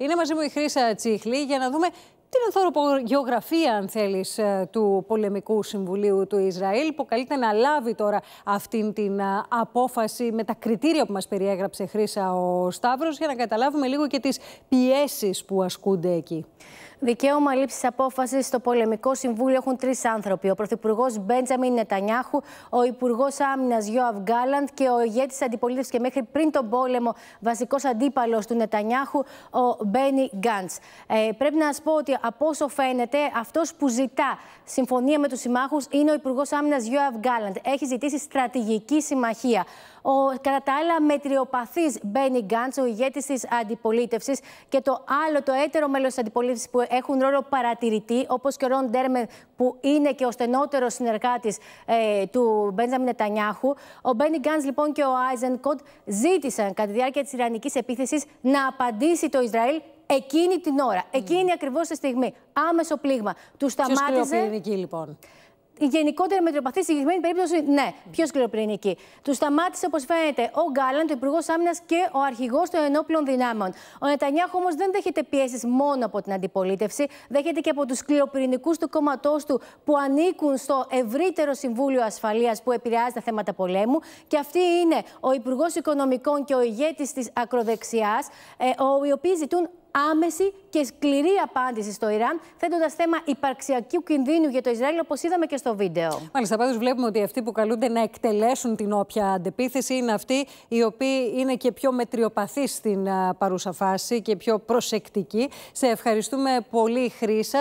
Είναι μαζί μου η Χρύσα Τσίχλη για να δούμε την γεωγραφία, αν θέλεις, ε, του Πολεμικού Συμβουλίου του Ισραήλ, που καλείται να λάβει τώρα αυτήν την ε, απόφαση με τα κριτήρια που μας περιέγραψε Χρήσα ο Σταύρος, για να καταλάβουμε λίγο και τις πιέσεις που ασκούνται εκεί. Δικαίωμα λήψης απόφασης στο Πολεμικό Συμβούλιο έχουν τρεις άνθρωποι. Ο Πρωθυπουργός Μπέντζαμιν Νετανιάχου, ο Υπουργός Άμυνας Γιώαβ Γκάλαντ και ο ηγέτης αντιπολίτευσης και μέχρι πριν τον πόλεμο βασικός αντίπαλος του Νετανιάχου, ο Μπένι Γκάντ. Ε, πρέπει να σας πω ότι από όσο φαίνεται, αυτός που ζητά συμφωνία με τους συμμάχους είναι ο Υπουργός Άμυνας Γιώαβ Γκάλαντ. Έχει ζητήσει στρατηγική συμμαχία. Ο κατά τα άλλα μετριοπαθής Μπένι Γκάντ, ο ηγέτης της αντιπολίτευσης, και το άλλο, το έτερο μέλος της αντιπολίτευσης που έχουν ρόλο παρατηρητή, όπως και ο Ρον Ντέρμεν που είναι και ο στενότερος συνεργάτης ε, του Μπένζαμι Νετανιάχου. Ο Μπένι Γκάντ, λοιπόν, και ο Άιζεν Κοντ ζήτησαν κατά τη διάρκεια της Ιρανικής επίθεσης να απαντήσει το Ισραήλ εκείνη την ώρα, εκείνη ακριβώς ακριβώ τη στιγμή. Άμεσο πλήγμα. Τους σταμάτησε. Ποιος λοιπόν η γενικότερη μετριοπαθή συγκεκριμένη περίπτωση, ναι, πιο σκληροπυρηνική. Τους σταμάτησε, όπως φαίνεται, ο Γκάλαντ, ο Υπουργός Άμυνας και ο Αρχηγός των Ενόπλων Δυνάμεων. Ο Νετανιάχου όμως δεν δέχεται πιέσεις μόνο από την αντιπολίτευση, δέχεται και από τους σκληροπυρηνικού του κόμματός του που ανήκουν στο ευρύτερο Συμβούλιο Ασφαλείας που επηρεάζει τα θέματα πολέμου. Και αυτή είναι ο Υπουργός Οικονομικών και ο ηγέτης της ακροδεξιάς, ε, οι οποίοι ζητούν άμεση και σκληρή απάντηση στο Ιράν, θέτοντας θέμα υπαρξιακού κινδύνου για το Ισραήλ, όπως είδαμε και στο βίντεο. Μάλιστα, πάντως βλέπουμε ότι αυτοί που καλούνται να εκτελέσουν την όποια αντεπίθεση είναι αυτοί οι οποίοι είναι και πιο μετριοπαθείς στην παρούσα φάση και πιο προσεκτικοί. Σε ευχαριστούμε πολύ, Χρήσα.